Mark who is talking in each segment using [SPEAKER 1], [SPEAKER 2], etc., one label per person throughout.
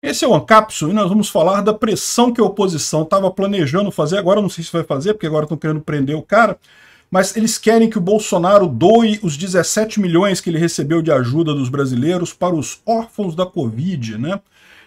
[SPEAKER 1] Esse é o Ancapso e nós vamos falar da pressão que a oposição estava planejando fazer, agora não sei se vai fazer, porque agora estão querendo prender o cara, mas eles querem que o Bolsonaro doe os 17 milhões que ele recebeu de ajuda dos brasileiros para os órfãos da Covid, né?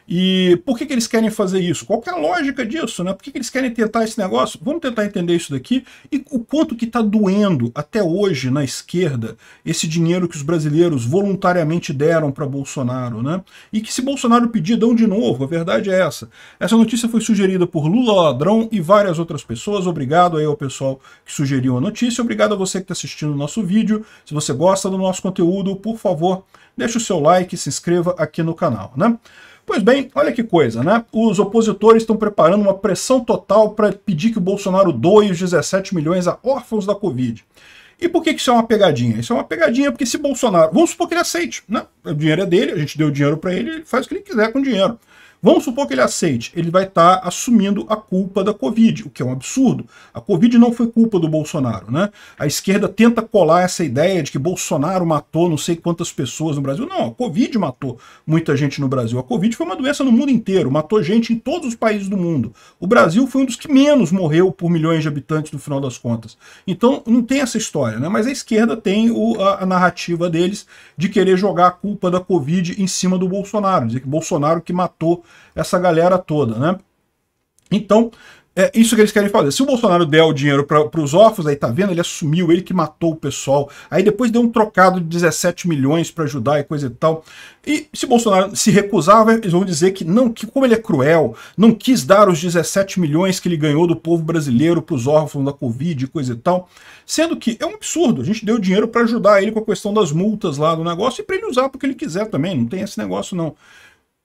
[SPEAKER 1] E por que, que eles querem fazer isso? Qual que é a lógica disso? Né? Por que, que eles querem tentar esse negócio? Vamos tentar entender isso daqui e o quanto que está doendo até hoje na esquerda esse dinheiro que os brasileiros voluntariamente deram para Bolsonaro. Né? E que se Bolsonaro pedir, dão de novo. A verdade é essa. Essa notícia foi sugerida por Lula Ladrão e várias outras pessoas. Obrigado aí ao pessoal que sugeriu a notícia. Obrigado a você que está assistindo o nosso vídeo. Se você gosta do nosso conteúdo, por favor, deixe o seu like e se inscreva aqui no canal. Né? Pois bem, olha que coisa, né? Os opositores estão preparando uma pressão total para pedir que o Bolsonaro doe os 17 milhões a órfãos da Covid. E por que, que isso é uma pegadinha? Isso é uma pegadinha porque se Bolsonaro... Vamos supor que ele aceite, né? O dinheiro é dele, a gente deu o dinheiro para ele, ele faz o que ele quiser com o dinheiro. Vamos supor que ele aceite, ele vai estar tá assumindo a culpa da Covid, o que é um absurdo. A Covid não foi culpa do Bolsonaro, né? A esquerda tenta colar essa ideia de que Bolsonaro matou não sei quantas pessoas no Brasil. Não, a Covid matou muita gente no Brasil. A Covid foi uma doença no mundo inteiro, matou gente em todos os países do mundo. O Brasil foi um dos que menos morreu por milhões de habitantes no final das contas. Então não tem essa história, né? Mas a esquerda tem o, a, a narrativa deles de querer jogar a culpa da Covid em cima do Bolsonaro, dizer que Bolsonaro que matou essa galera toda, né? Então, é isso que eles querem fazer. Se o Bolsonaro der o dinheiro para os órfãos, aí tá vendo, ele assumiu, ele que matou o pessoal. Aí depois deu um trocado de 17 milhões para ajudar e coisa e tal. E se Bolsonaro se recusar, eles vão dizer que não, que como ele é cruel, não quis dar os 17 milhões que ele ganhou do povo brasileiro para os órfãos da Covid e coisa e tal. Sendo que é um absurdo, a gente deu dinheiro para ajudar ele com a questão das multas lá do negócio e para ele usar porque ele quiser também, não tem esse negócio não.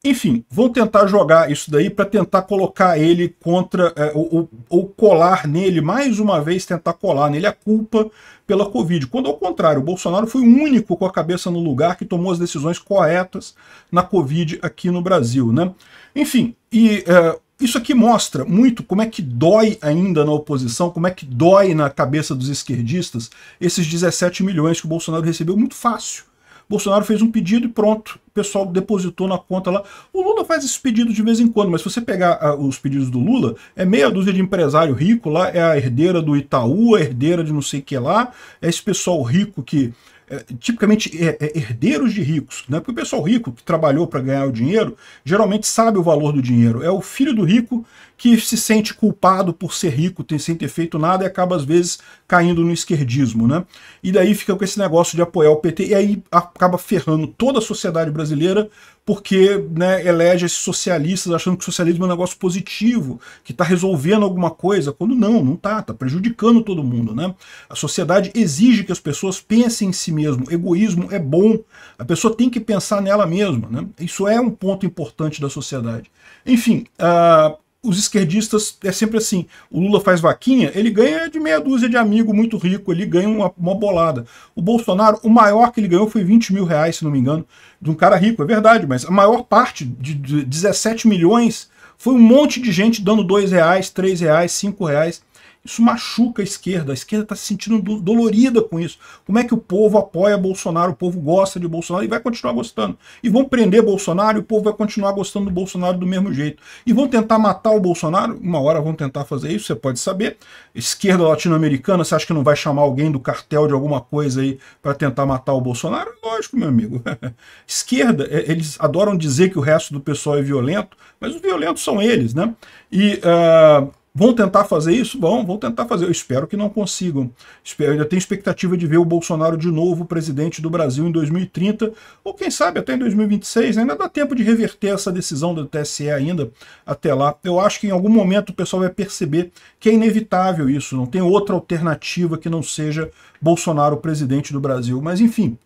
[SPEAKER 1] Enfim, vão tentar jogar isso daí para tentar colocar ele contra, é, ou, ou, colar nele, mais uma vez tentar colar nele a culpa pela Covid. Quando ao contrário, o Bolsonaro foi o único com a cabeça no lugar que tomou as decisões corretas na Covid aqui no Brasil. Né? Enfim, e é, isso aqui mostra muito como é que dói ainda na oposição, como é que dói na cabeça dos esquerdistas esses 17 milhões que o Bolsonaro recebeu muito fácil Bolsonaro fez um pedido e pronto, o pessoal depositou na conta lá. O Lula faz esses pedidos de vez em quando, mas se você pegar ah, os pedidos do Lula, é meia dúzia de empresário rico lá, é a herdeira do Itaú, é a herdeira de não sei o que lá, é esse pessoal rico que é, tipicamente é, é, herdeiros de ricos, né? porque o pessoal rico que trabalhou para ganhar o dinheiro geralmente sabe o valor do dinheiro. É o filho do rico que se sente culpado por ser rico, tem sem ter feito nada e acaba às vezes caindo no esquerdismo. Né? E daí fica com esse negócio de apoiar o PT e aí acaba ferrando toda a sociedade brasileira porque né, elege esses socialistas achando que o socialismo é um negócio positivo, que está resolvendo alguma coisa, quando não, não está, está prejudicando todo mundo. Né? A sociedade exige que as pessoas pensem em si mesmo, egoísmo é bom, a pessoa tem que pensar nela mesma. Né? Isso é um ponto importante da sociedade. Enfim, ah, os esquerdistas é sempre assim. O Lula faz vaquinha, ele ganha de meia dúzia de amigo muito rico, ele ganha uma, uma, bolada. O Bolsonaro, o maior que ele ganhou foi 20 mil reais, se não me engano, de um cara rico, é verdade, mas a maior parte de, de 17 milhões foi um monte de gente dando 2 reais, 3 reais, 5 reais. Isso machuca a esquerda. A esquerda está se sentindo dolorida com isso. Como é que o povo apoia Bolsonaro? O povo gosta de Bolsonaro e vai continuar gostando. E vão prender Bolsonaro e o povo vai continuar gostando do Bolsonaro do mesmo jeito. E vão tentar matar o Bolsonaro. Uma hora vão tentar fazer isso, você pode saber. Esquerda latino-americana, você acha que não vai chamar alguém do cartel de alguma coisa aí para tentar matar o Bolsonaro? Lógico, meu amigo. esquerda, é, eles adoram dizer que o resto do pessoal é violento, mas os violentos são eles, né? E. Uh Vão tentar fazer isso? Vão, vão tentar fazer. Eu espero que não consigam. Eu ainda tenho expectativa de ver o Bolsonaro de novo presidente do Brasil em 2030, ou quem sabe até em 2026. Ainda dá tempo de reverter essa decisão do TSE ainda até lá. Eu acho que em algum momento o pessoal vai perceber que é inevitável isso. Não tem outra alternativa que não seja Bolsonaro presidente do Brasil. Mas enfim.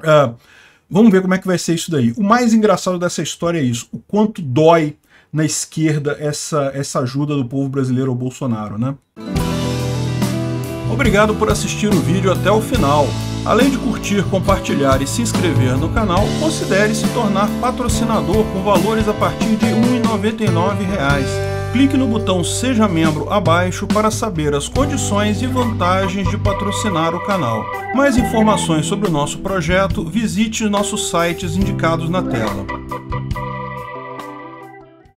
[SPEAKER 1] Uh, Vamos ver como é que vai ser isso daí. O mais engraçado dessa história é isso, o quanto dói na esquerda essa, essa ajuda do povo brasileiro ao Bolsonaro, né? Obrigado por assistir o vídeo até o final. Além de curtir, compartilhar e se inscrever no canal, considere se tornar patrocinador com valores a partir de R$ 1,99 clique no botão Seja Membro abaixo para saber as condições e vantagens de patrocinar o canal. Mais informações sobre o nosso projeto, visite nossos sites indicados na tela.